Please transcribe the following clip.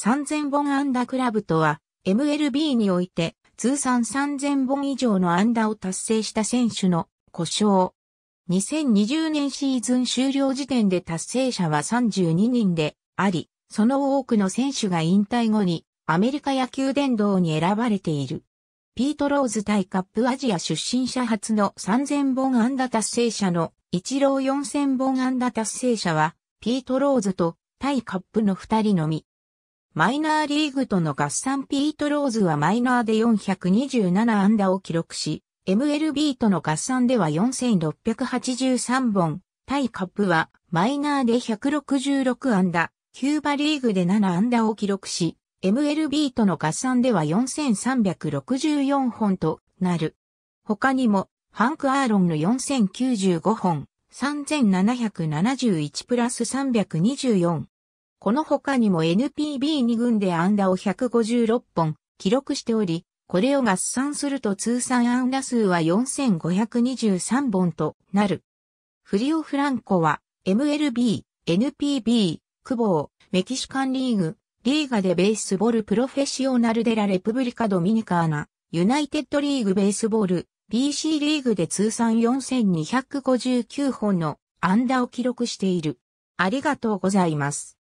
3000本安打クラブとは、MLB において通算3000本以上の安打を達成した選手の故障。2020年シーズン終了時点で達成者は32人であり、その多くの選手が引退後にアメリカ野球殿堂に選ばれている。ピート・ローズ対カップアジア出身者初の3000本安打達成者の一郎4000本安打達成者は、ピート・ローズと対カップの2人のみ。マイナーリーグとの合算ピート・ローズはマイナーで427安打を記録し、MLB との合算では4683本、タイカップはマイナーで166安打、キューバリーグで7安打を記録し、MLB との合算では4364本となる。他にも、ハンク・アーロンの4095本、3771プラス324、この他にも NPB2 軍で安打を156本記録しており、これを合算すると通算安打数は4523本となる。フリオ・フランコは MLB、NPB、久保、メキシカンリーグ、リーガでベースボールプロフェッショナルデラレプブリカドミニカーナ、ユナイテッドリーグベースボール、BC リーグで通算4259本の安打を記録している。ありがとうございます。